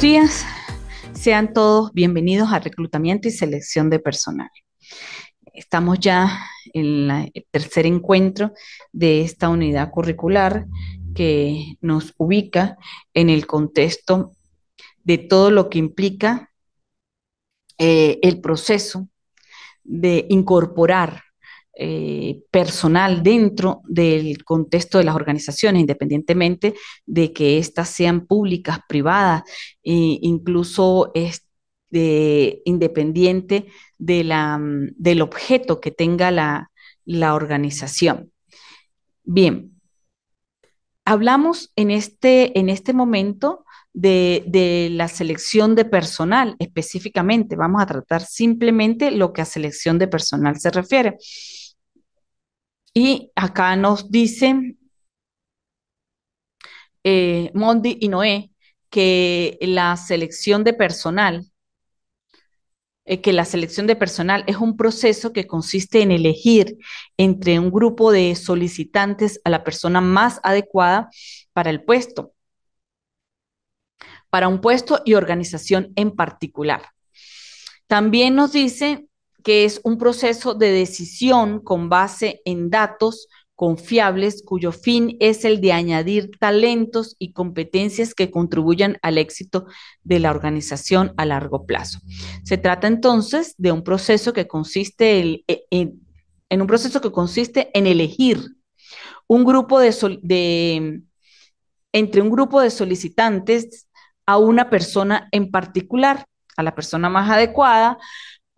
Buenos días, sean todos bienvenidos a Reclutamiento y Selección de Personal. Estamos ya en el tercer encuentro de esta unidad curricular que nos ubica en el contexto de todo lo que implica eh, el proceso de incorporar eh, personal dentro del contexto de las organizaciones, independientemente de que éstas sean públicas, privadas, e incluso eh, independiente de la, del objeto que tenga la, organización. Bien, hablamos en este, en este momento de, de, la selección de personal específicamente. Vamos a tratar simplemente lo que a selección de personal se refiere. Y acá nos dicen eh, Mondi y Noé que la selección de personal, eh, que la selección de personal es un proceso que consiste en elegir entre un grupo de solicitantes a la persona más adecuada para el puesto, para un puesto y organización en particular. También nos dice que es un proceso de decisión con base en datos confiables cuyo fin es el de añadir talentos y competencias que contribuyan al éxito de la organización a largo plazo. Se trata entonces de un proceso que consiste e, e, en, un proceso que consiste en elegir un grupo de entre un grupo de solicitantes a una persona en particular, a la persona más adecuada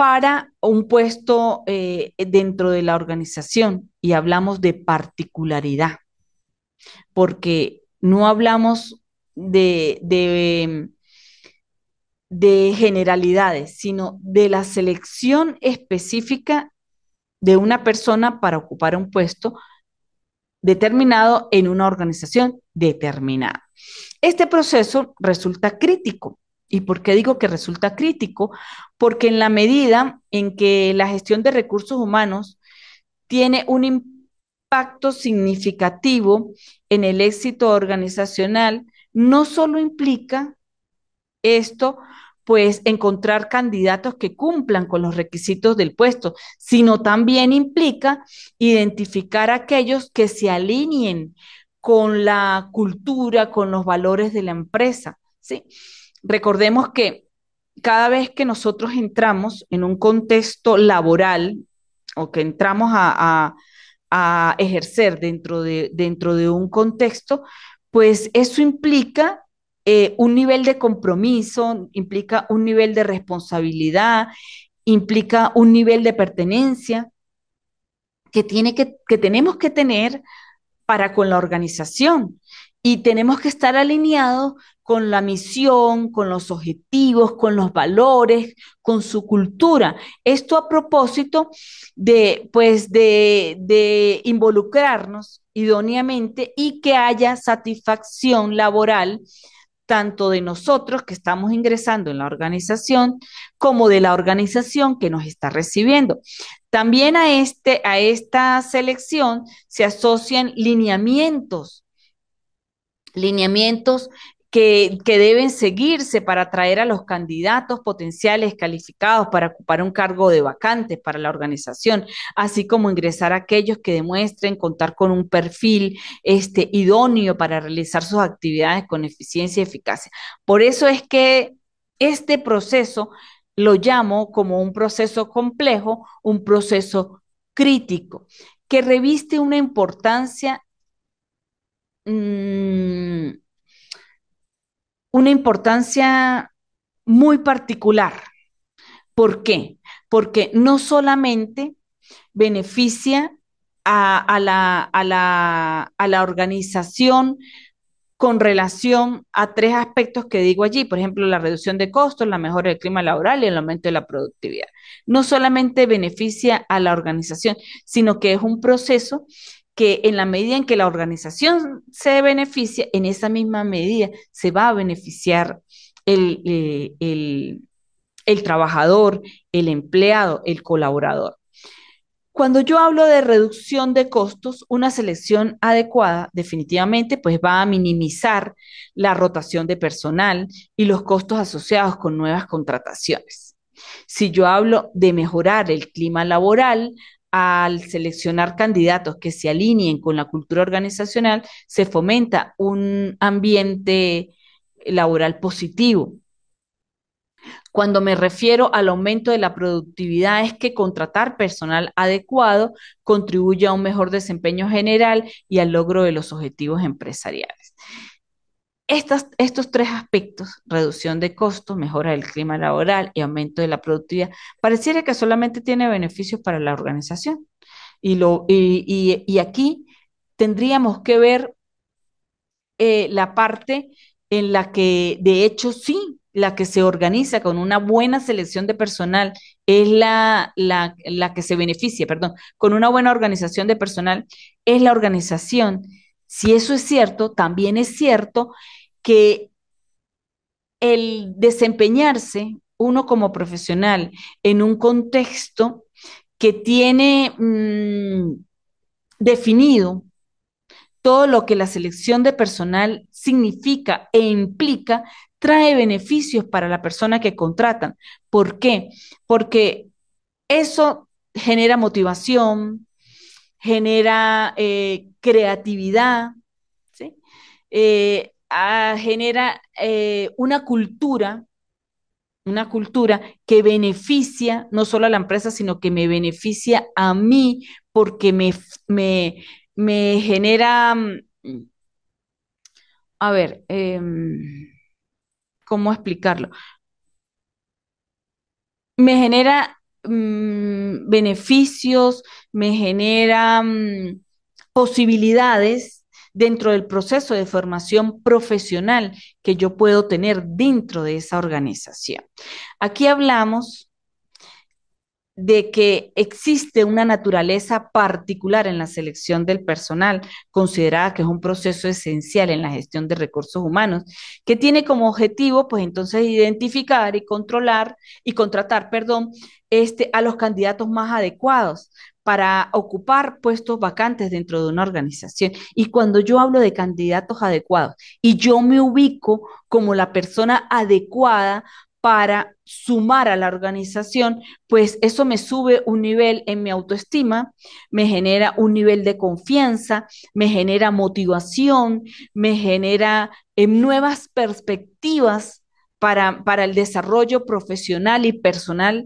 para un puesto eh, dentro de la organización y hablamos de particularidad, porque no hablamos de, de generalidades, sino de la selección específica de una persona para ocupar un puesto determinado en una organización determinada. Este proceso resulta crítico ¿Y por qué digo que resulta crítico? Porque en la medida en que la gestión de recursos humanos tiene un impacto significativo en el éxito organizacional, no solo implica esto, pues encontrar candidatos que cumplan con los requisitos del puesto, sino también implica identificar aquellos que se alineen con la cultura, con los valores de la empresa, ¿sí? recordemos que cada vez que nosotros entramos en un contexto laboral o que entramos a, ejercer dentro de, dentro de un contexto, pues eso implica eh, un nivel de compromiso, implica un nivel de responsabilidad, implica un nivel de pertenencia que, tiene que tenemos que tener para con la organización. Y tenemos que estar alineados con la misión, con los objetivos, con los valores, con su cultura. Esto a propósito de, pues, de, involucrarnos idóneamente y que haya satisfacción laboral tanto de nosotros que estamos ingresando en la organización como de la organización que nos está recibiendo. También a, este, a esta selección se asocian lineamientos lineamientos que, que, deben seguirse para atraer a los candidatos potenciales calificados para ocupar un cargo de vacante para la organización, así como ingresar a aquellos que demuestren contar con un perfil este, idóneo para realizar sus actividades con eficiencia y eficacia. Por eso es que este proceso lo llamo como un proceso complejo, un proceso crítico, que reviste una importancia Mm, una importancia muy particular. ¿Por qué? Porque no solamente beneficia a, a, la, a la organización con relación a tres aspectos que digo allí, por ejemplo, la reducción de costos, la mejora del clima laboral y el aumento de la productividad. No solamente beneficia a la organización, sino que es un proceso que en la medida en que la organización se beneficia, en esa misma medida se va a beneficiar eh, el, el trabajador, el empleado, el colaborador. Cuando yo hablo de reducción de costos, una selección adecuada definitivamente pues va a minimizar la rotación de personal y los costos asociados con nuevas contrataciones. Si yo hablo de mejorar el clima laboral, al seleccionar candidatos que se alineen con la cultura organizacional, se fomenta un ambiente laboral positivo. Cuando me refiero al aumento de la productividad es que contratar personal adecuado contribuye a un mejor desempeño general y al logro de los objetivos empresariales estos tres aspectos, reducción de costos, mejora del clima laboral y aumento de la productividad, pareciera que solamente tiene beneficios para la organización. Y, lo, y, aquí tendríamos que ver eh, la parte en la que, de hecho, sí, la que se organiza con una buena selección de personal es la, la que se beneficia, perdón, con una buena organización de personal es la organización si eso es cierto, también es cierto que el desempeñarse uno como profesional en un contexto que tiene mm, definido todo lo que la selección de personal significa e implica, trae beneficios para la persona que contratan. ¿Por qué? Porque eso genera motivación, genera eh, creatividad, ¿sí? Eh, Ah, genera eh, una cultura, una cultura que beneficia no solo a la empresa, sino que me beneficia a mí porque me, genera, mm, a ver, em, ¿cómo explicarlo? Me genera mm, beneficios, me genera mm, posibilidades dentro del proceso de formación profesional que yo puedo tener dentro de esa organización. Aquí hablamos de que existe una naturaleza particular en la selección del personal, considerada que es un proceso esencial en la gestión de recursos humanos, que tiene como objetivo, pues entonces, identificar y controlar y contratar, perdón, este, a los candidatos más adecuados para ocupar puestos vacantes dentro de una organización. Y cuando yo hablo de candidatos adecuados y yo me ubico como la persona adecuada para sumar a la organización, pues eso me sube un nivel en mi autoestima, me genera un nivel de confianza, me genera motivación, me genera eh, nuevas perspectivas para, para el desarrollo profesional y personal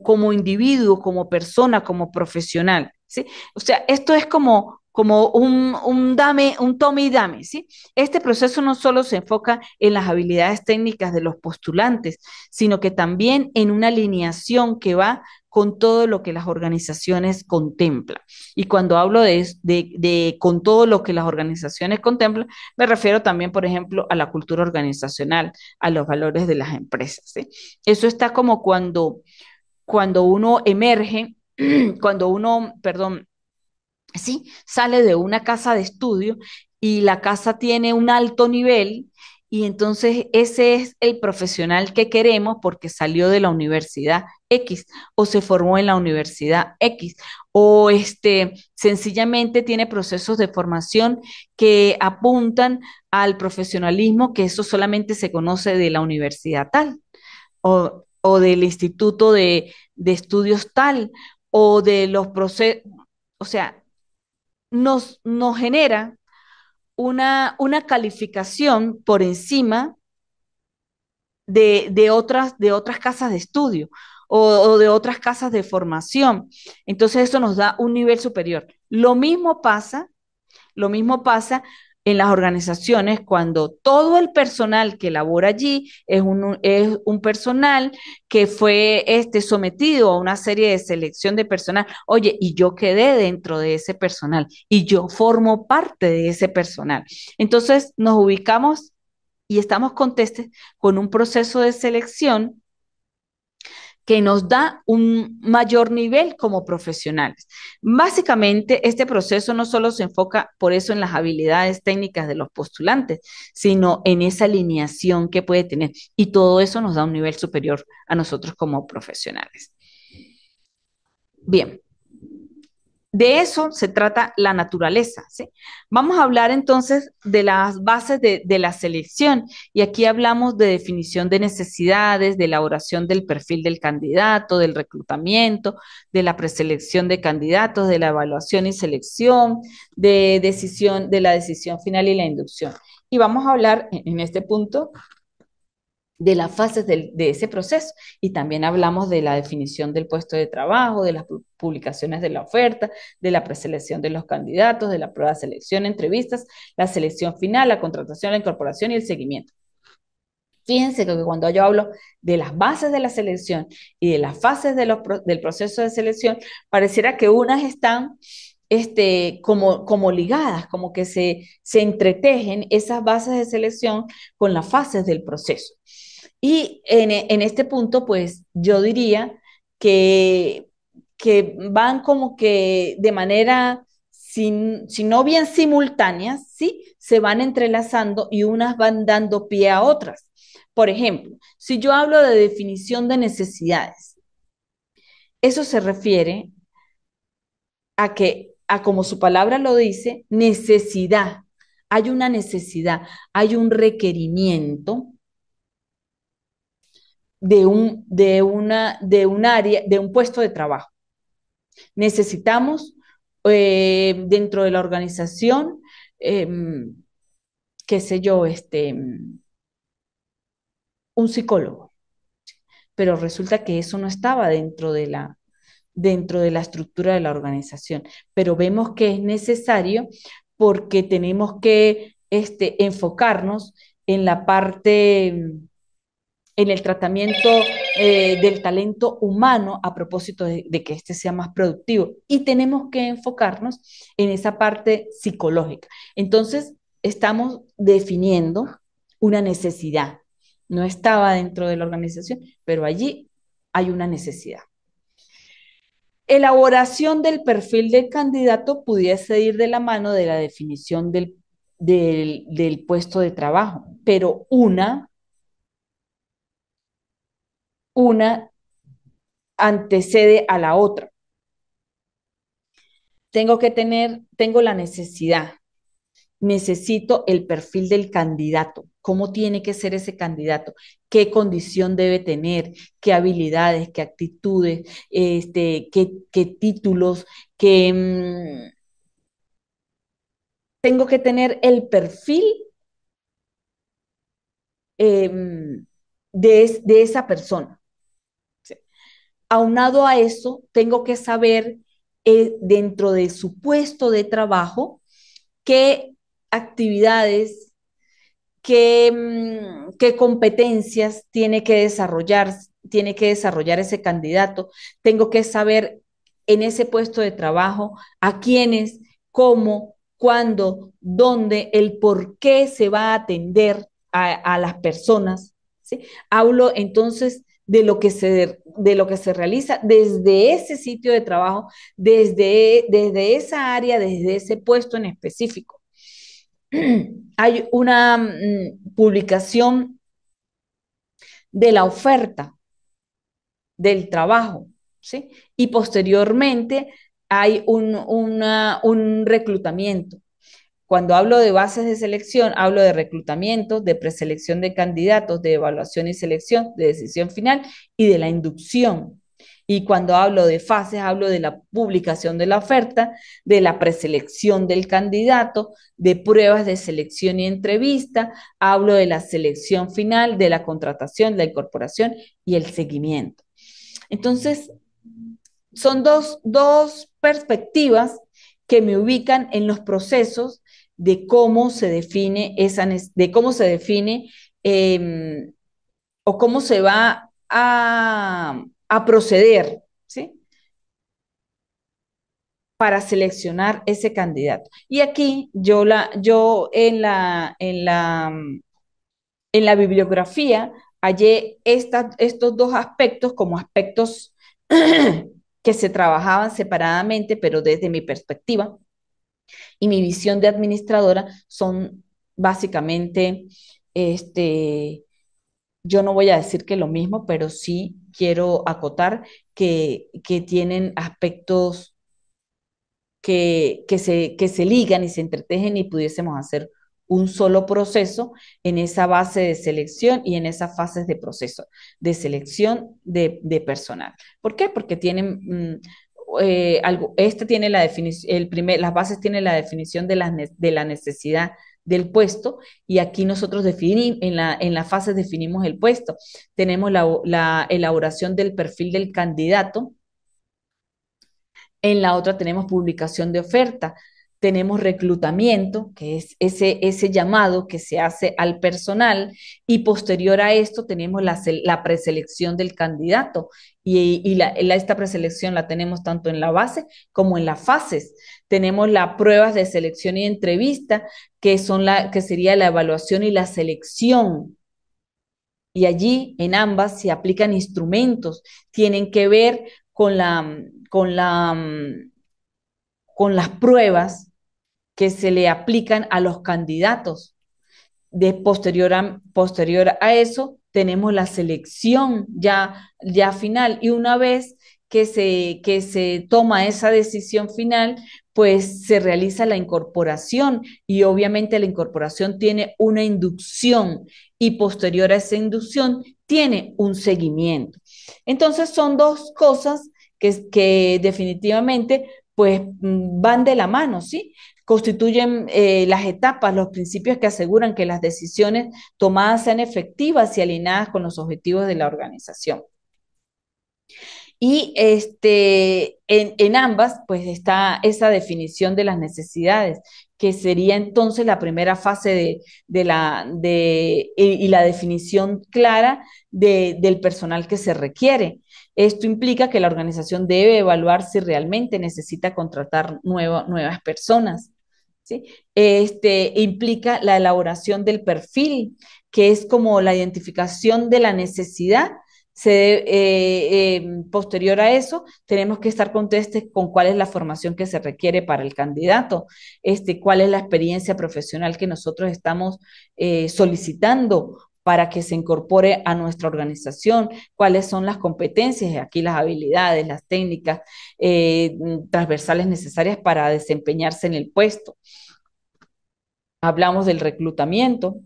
como, individuo, como persona, como profesional. ¿sí? O sea, esto es como, como un, un, dame, un tome y dame, ¿sí? Este proceso no solo se enfoca en las habilidades técnicas de los postulantes, sino que también en una alineación que va con todo lo que las organizaciones contemplan. Y cuando hablo de, de, con todo lo que las organizaciones contemplan, me refiero también, por ejemplo, a la cultura organizacional, a los valores de las empresas. Eso está como cuando, cuando uno emerge, cuando uno, perdón, sí, sale de una casa de estudio y la casa tiene un alto nivel y entonces ese es el profesional que queremos porque salió de la universidad X o se formó en la universidad X o este sencillamente tiene procesos de formación que apuntan al profesionalismo que eso solamente se conoce de la universidad tal o, del instituto de, estudios tal o de los procesos, o sea, nos, nos genera una, calificación por encima de, otras, de otras casas de estudio o, o de otras casas de formación. Entonces eso nos da un nivel superior. Lo mismo pasa, lo mismo pasa en las organizaciones cuando todo el personal que labora allí es un, personal que fue este, sometido a una serie de selección de personal. Oye, y yo quedé dentro de ese personal y yo formo parte de ese personal. Entonces nos ubicamos y estamos contestes con un proceso de selección que nos da un mayor nivel como profesionales. Básicamente, este proceso no solo se enfoca por eso en las habilidades técnicas de los postulantes, sino en esa alineación que puede tener. Y todo eso nos da un nivel superior a nosotros como profesionales. Bien, de eso se trata la naturaleza. Vamos a hablar entonces de las bases de, la selección y aquí hablamos de definición de necesidades, de elaboración del perfil del candidato, del reclutamiento, de la preselección de candidatos, de la evaluación y selección, de, decisión, de la decisión final y la inducción. Y vamos a hablar en este punto de las fases de ese proceso. Y también hablamos de la definición del puesto de trabajo, de las publicaciones de la oferta, de la preselección de los candidatos, de la prueba de selección, entrevistas, la selección final, la contratación, la incorporación y el seguimiento. Fíjense que cuando yo hablo de las bases de la selección y de las fases del proceso de selección, pareciera que unas están este, como, como ligadas, como que se, se entretejen esas bases de selección con las fases del proceso. Y e, en, este punto, pues yo diría que, que van como que de manera, si no bien simultáneas, ¿sí? Se van entrelazando y unas van dando pie a otras. Por ejemplo, si yo hablo de definición de necesidades, eso se refiere a que, a como su palabra lo dice, necesidad. Hay una necesidad, hay un requerimiento, de un, de una, de un área, de un puesto de trabajo. Necesitamos eh, dentro de la organización, em, qué sé yo, este, un psicólogo. Pero resulta que eso no estaba dentro de la, dentro de la estructura de la organización. Pero vemos que es necesario porque tenemos que este, enfocarnos en la parte en el tratamiento eh, del talento humano a propósito de, que este sea más productivo. Y tenemos que enfocarnos en esa parte psicológica. Entonces, estamos definiendo una necesidad. No estaba dentro de la organización, pero allí hay una necesidad. Elaboración del perfil del candidato pudiese ir de la mano de la definición del, del puesto de trabajo, pero una una antecede a la otra. Tengo que tener, tengo la necesidad, necesito el perfil del candidato, cómo tiene que ser ese candidato, qué condición debe tener, qué habilidades, qué actitudes, este, qué, títulos, qué... Mm? tengo que tener el perfil em, de esa persona aunado a eso, tengo que saber eh, dentro de su puesto de trabajo qué actividades, qué, mm, qué competencias tiene que desarrollar, tiene que desarrollar ese candidato. Tengo que saber en ese puesto de trabajo a quiénes, cómo, cuándo, dónde, el por qué se va a atender a, las personas. ¿sí? Hablo entonces de lo que se, de lo que se realiza desde ese sitio de trabajo, desde, desde esa área, desde ese puesto en específico. Hay una mm, publicación de la oferta del trabajo, ¿sí? Y posteriormente hay un, un reclutamiento. Cuando hablo de bases de selección, hablo de reclutamiento, de preselección de candidatos, de evaluación y selección, de decisión final y de la inducción. Y cuando hablo de fases, hablo de la publicación de la oferta, de la preselección del candidato, de pruebas de selección y entrevista, hablo de la selección final, de la contratación, la incorporación y el seguimiento. Entonces, son dos, dos perspectivas que me ubican en los procesos de cómo se define esa, de cómo se define em, o cómo se va a, proceder, ¿sí? para seleccionar ese candidato. Y aquí yo, la, yo en, la, la, en la bibliografía hallé estos dos aspectos como aspectos que se trabajaban separadamente, pero desde mi perspectiva, y mi visión de administradora son básicamente, este, yo no voy a decir que lo mismo, pero sí quiero acotar que, tienen aspectos que, que, se, ligan y se entretejen y pudiésemos hacer un solo proceso en esa base de selección y en esas fases de proceso de selección de, personal. ¿Por qué? Porque tienen mm, eh, algo, este tiene la definición, las bases tienen la definición de la, de la necesidad del puesto y aquí nosotros definimos, en la, en fase definimos el puesto. Tenemos la elaboración del perfil del candidato, en la otra tenemos publicación de oferta tenemos reclutamiento, que es ese, ese llamado que se hace al personal, y posterior a esto tenemos la, preselección del candidato, y, esta preselección la tenemos tanto en la base como en las fases. Tenemos las pruebas de selección y entrevista, que, son la, que sería la evaluación y la selección y allí en ambas se aplican instrumentos, tienen que ver con, la, con, la, con las pruebas que se le aplican a los candidatos. De posterior a, posterior a eso, tenemos la selección ya, ya final y una vez que se, se toma esa decisión final, pues se realiza la incorporación y obviamente la incorporación tiene una inducción y posterior a esa inducción tiene un seguimiento. Entonces son dos cosas que, que definitivamente pues mm, van de la mano, ¿sí? constituyen eh, las etapas, los principios que aseguran que las decisiones tomadas sean efectivas y alineadas con los objetivos de la organización. Y este, en, ambas, pues está esa definición de las necesidades, que sería entonces la primera fase de, la, y la definición clara del personal que se requiere. Esto implica que la organización debe evaluar si realmente necesita contratar nuevas personas. Este, implica la elaboración del perfil, que es como la identificación de la necesidad. Eh, em, posterior a eso, tenemos que estar contestes con cuál es la formación que se requiere para el candidato, este, cuál es la experiencia profesional que nosotros estamos eh, solicitando, para que se incorpore a nuestra organización, cuáles son las competencias, aquí las habilidades, las técnicas eh, transversales necesarias para desempeñarse en el puesto. Hablamos del reclutamiento,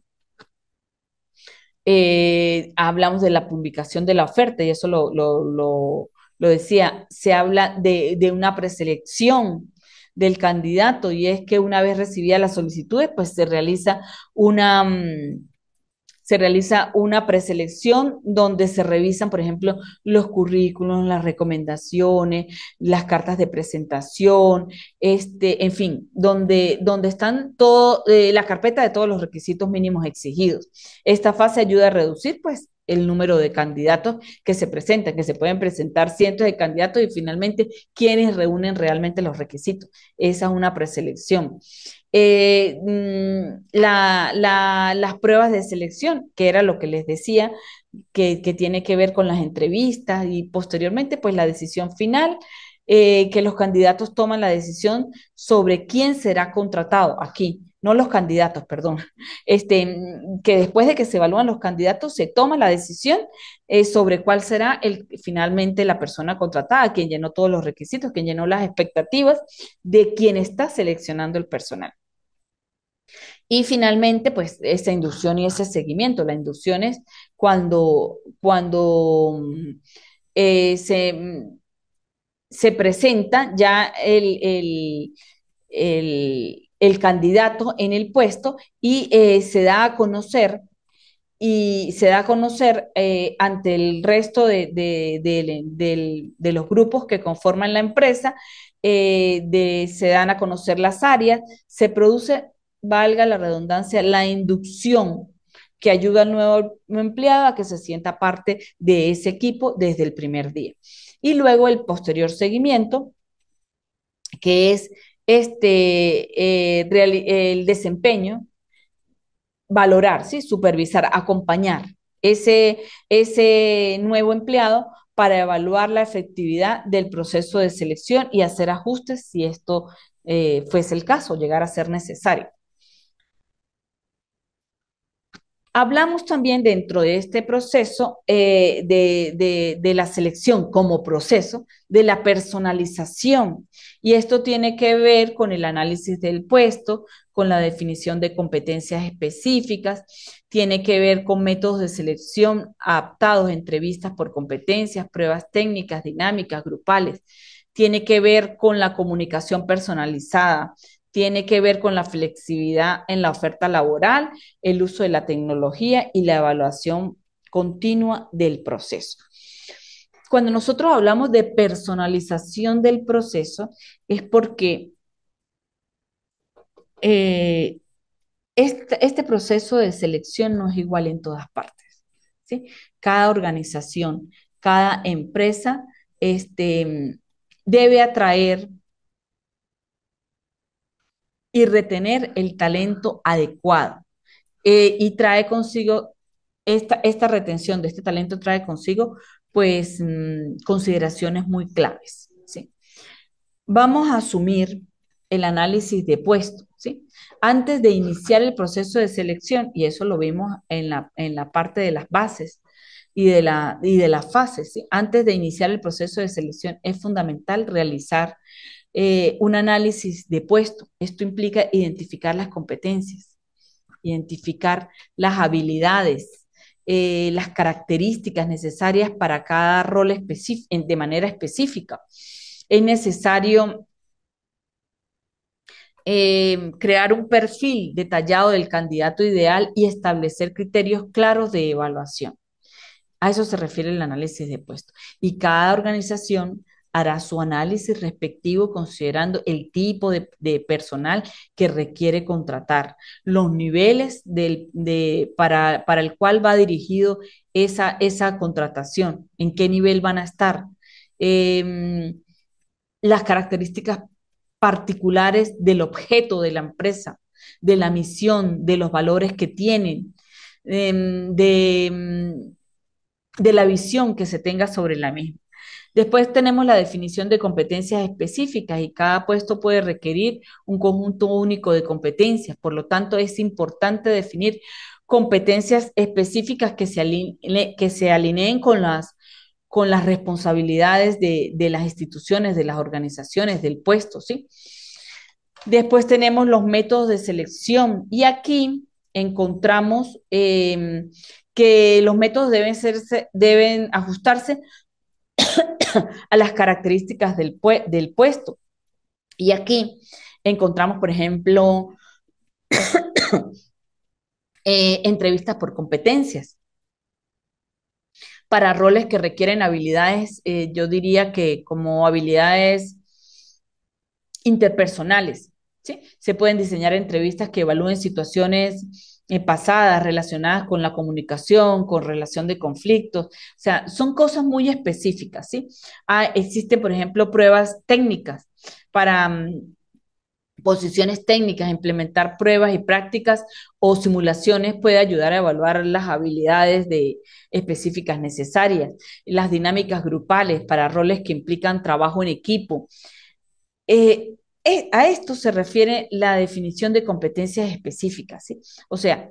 eh, hablamos de la publicación de la oferta, y eso lo, decía, se habla de, de, una preselección del candidato, y es que una vez recibida la solicitud, pues se realiza una, mm, se realiza una preselección donde se revisan, por ejemplo, los currículos, las recomendaciones, las cartas de presentación, este, en fin, donde, donde están todo, eh, la carpeta de todos los requisitos mínimos exigidos. Esta fase ayuda a reducir, pues, el número de candidatos que se presentan, que se pueden presentar cientos de candidatos y finalmente quienes reúnen realmente los requisitos. Esa es una preselección. Eh, mm, las pruebas de selección, que era lo que les decía, que, tiene que ver con las entrevistas y posteriormente pues la decisión final, eh, que los candidatos toman la decisión sobre quién será contratado aquí no los candidatos, perdón, este, mm, que después de que se evalúan los candidatos se toma la decisión eh, sobre cuál será el, finalmente la persona contratada, quien llenó todos los requisitos, quien llenó las expectativas de quien está seleccionando el personal. Y finalmente, pues esa inducción y ese seguimiento. La inducción es cuando, cuando mm, eh, mm, se, presenta ya el, candidato en el puesto y eh, se da a conocer y se da a conocer eh, ante el resto de, los grupos que conforman la empresa, se dan a conocer las áreas, se produce valga la redundancia, la inducción que ayuda al nuevo empleado a que se sienta parte de ese equipo desde el primer día. Y luego el posterior seguimiento, que es este, eh, el desempeño, valorar, supervisar, acompañar ese, ese nuevo empleado para evaluar la efectividad del proceso de selección y hacer ajustes si esto eh, fuese el caso, llegar a ser necesario. Hablamos también dentro de este proceso eh, de, de, la selección como proceso, de la personalización. Y esto tiene que ver con el análisis del puesto, con la definición de competencias específicas, tiene que ver con métodos de selección adaptados, entrevistas por competencias, pruebas técnicas, dinámicas, grupales. Tiene que ver con la comunicación personalizada, tiene que ver con la flexibilidad en la oferta laboral, el uso de la tecnología y la evaluación continua del proceso. Cuando nosotros hablamos de personalización del proceso, es porque eh, este, proceso de selección no es igual en todas partes. Cada organización, cada empresa este, debe atraer y retener el talento adecuado. Eh, y trae consigo, esta, esta retención de este talento trae consigo, pues, mm, consideraciones muy claves. ¿sí? Vamos a asumir el análisis de puesto, ¿sí? Antes de iniciar el proceso de selección, y eso lo vimos en la, parte de las bases y de, la, y de las fases, ¿sí? Antes de iniciar el proceso de selección es fundamental realizar eh, un análisis de puesto. Esto implica identificar las competencias, identificar las habilidades, eh, las características necesarias para cada rol de manera específica. Es necesario em, crear un perfil detallado del candidato ideal y establecer criterios claros de evaluación. A eso se refiere el análisis de puesto. Y cada organización hará su análisis respectivo considerando el tipo de, personal que requiere contratar, los niveles para, el cual va dirigido esa, contratación, en qué nivel van a estar, em, las características particulares del objeto de la empresa, de la misión, de los valores que tienen, em, em, de la visión que se tenga sobre la misma. Después tenemos la definición de competencias específicas y cada puesto puede requerir un conjunto único de competencias. Por lo tanto, es importante definir competencias específicas que se, alineen con las, responsabilidades de, las instituciones, de las organizaciones, del puesto, ¿sí? Después tenemos los métodos de selección y aquí encontramos em, que los métodos deben ajustarse a las características del, del puesto. Y aquí encontramos, por ejemplo, eh, entrevistas por competencias. Para roles que requieren habilidades, eh, yo diría que como habilidades interpersonales, Se pueden diseñar entrevistas que evalúen situaciones eh, pasadas relacionadas con la comunicación, con relación de conflictos. O sea, son cosas muy específicas, ¿sí? Ah, existen, por ejemplo, pruebas técnicas para mm, posiciones técnicas, implementar pruebas y prácticas o simulaciones puede ayudar a evaluar las habilidades de, específicas necesarias, las dinámicas grupales para roles que implican trabajo en equipo. Eh, a esto se refiere la definición de competencias específicas, ¿sí? O sea,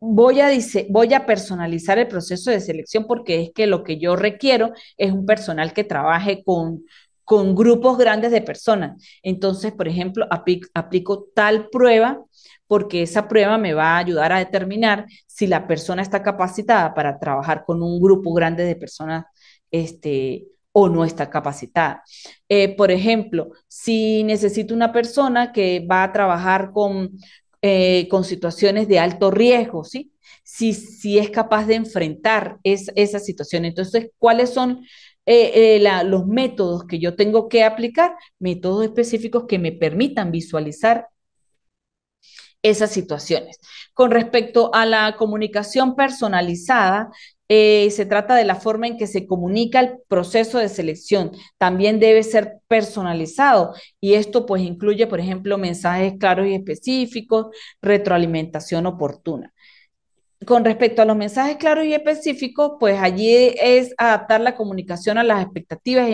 voy a, dice, voy a personalizar el proceso de selección porque es que lo que yo requiero es un personal que trabaje con, con grupos grandes de personas. Entonces, por ejemplo, aplico, tal prueba porque esa prueba me va a ayudar a determinar si la persona está capacitada para trabajar con un grupo grande de personas este, o no está capacitada. Eh, por ejemplo, si necesito una persona que va a trabajar con, eh, con situaciones de alto riesgo, ¿sí? Si, si es capaz de enfrentar esa situación. Entonces, ¿cuáles son eh, los métodos que yo tengo que aplicar, métodos específicos que me permitan visualizar esas situaciones. Con respecto a la comunicación personalizada, eh, se trata de la forma en que se comunica el proceso de selección. También debe ser personalizado y esto pues incluye, por ejemplo, mensajes claros y específicos, retroalimentación oportuna. Con respecto a los mensajes claros y específicos, pues allí es adaptar la comunicación a las expectativas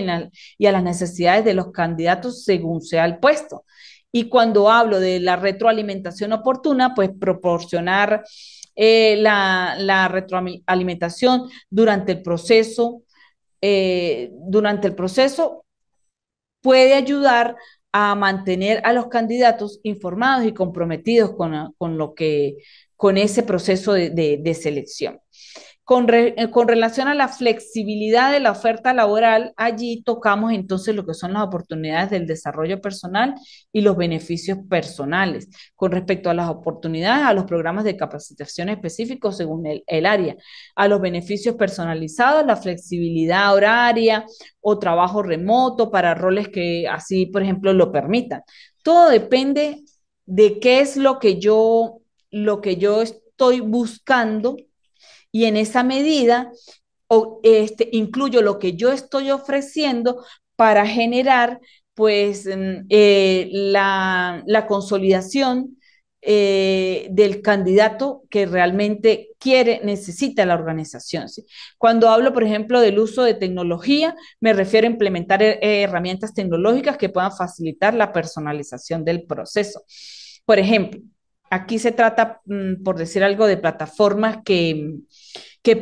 y a las necesidades de los candidatos según sea el puesto. Y cuando hablo de la retroalimentación oportuna, pues proporcionar eh, la, retroalimentación durante el proceso, eh, durante el proceso puede ayudar a mantener a los candidatos informados y comprometidos con, lo con ese proceso de selección. Eh, con, relación a la flexibilidad de la oferta laboral, allí tocamos entonces lo que son las oportunidades del desarrollo personal y los beneficios personales. Con respecto a las oportunidades, a los programas de capacitación específicos según el, área, a los beneficios personalizados, la flexibilidad horaria o trabajo remoto para roles que así, por ejemplo, lo permitan. Todo depende de qué es lo que yo, lo que yo estoy buscando y en esa medida este, incluyo lo que yo estoy ofreciendo para generar pues mm, eh, la, consolidación eh, del candidato que realmente quiere, necesita la organización. Cuando hablo, por ejemplo, del uso de tecnología, me refiero a implementar eh, herramientas tecnológicas que puedan facilitar la personalización del proceso. Por ejemplo, aquí se trata, mm, por decir algo, de plataformas que,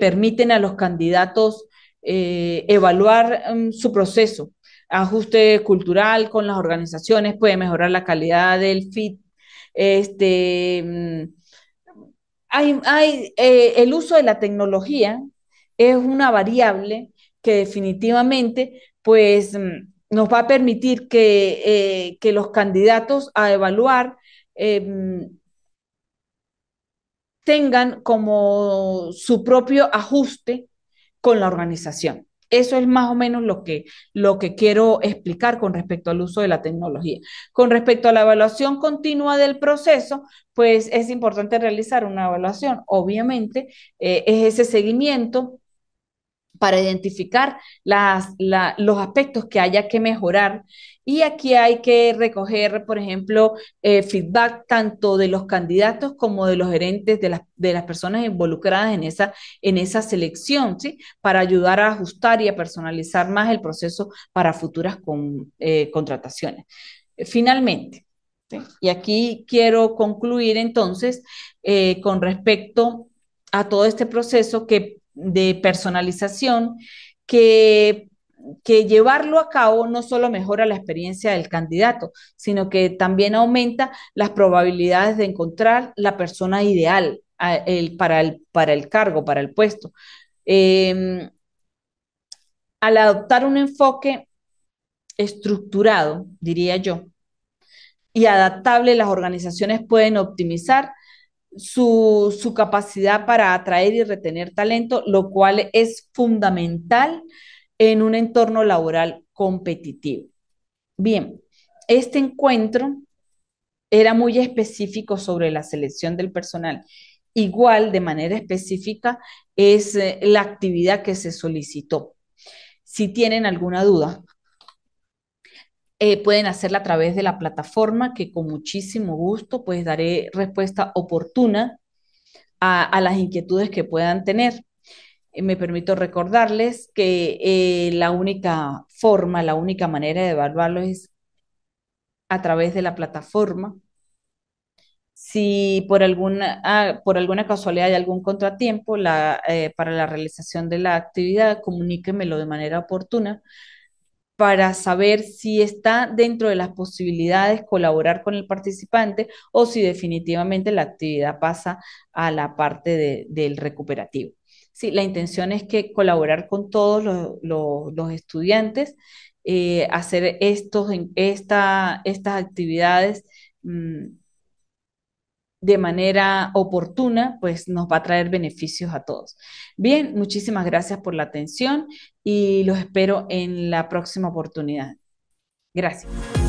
permiten a los candidatos eh, evaluar mm, su proceso. Ajuste cultural con las organizaciones puede mejorar la calidad del fit. Este, mm, hay, eh, el uso de la tecnología es una variable que definitivamente pues, nos va a permitir que, eh, los candidatos a evaluar em, tengan como su propio ajuste con la organización. Eso es más o menos lo que, lo que quiero explicar con respecto al uso de la tecnología. Con respecto a la evaluación continua del proceso, pues es importante realizar una evaluación. Obviamente, eh, es ese seguimiento para identificar las, los aspectos que haya que mejorar. Y aquí hay que recoger, por ejemplo, eh, feedback tanto de los candidatos como de los gerentes, de las, de las personas involucradas en esa, en esa selección, ¿sí? Para ayudar a ajustar y a personalizar más el proceso para futuras con, eh, contrataciones. Eh, finalmente, y aquí quiero concluir entonces con respecto a todo este proceso que de personalización que, llevarlo a cabo no solo mejora la experiencia del candidato, sino que también aumenta las probabilidades de encontrar la persona ideal para, el, para el cargo, para el puesto. Em, al adoptar un enfoque estructurado, diría yo, y adaptable, las organizaciones pueden optimizar su, capacidad para atraer y retener talento, lo cual es fundamental en un entorno laboral competitivo. Bien, este encuentro era muy específico sobre la selección del personal. Igual, de manera específica, es eh, la actividad que se solicitó. Si tienen alguna duda eh, pueden hacerla a través de la plataforma que con muchísimo gusto pues daré respuesta oportuna a, las inquietudes que puedan tener. Eh, me permito recordarles que eh, la única forma, la única manera de evaluarlo es a través de la plataforma. Si por alguna, ah, por alguna casualidad hay algún contratiempo para la realización de la actividad, comuníquemelo de manera oportuna para saber si está dentro de las posibilidades colaborar con el participante o si definitivamente la actividad pasa a la parte del recuperativo. Sí, la intención es que colaborar con todos los, estudiantes, eh, hacer estos, esta, estas actividades mm, de manera oportuna, pues nos va a traer beneficios a todos. Bien, muchísimas gracias por la atención y los espero en la próxima oportunidad. Gracias.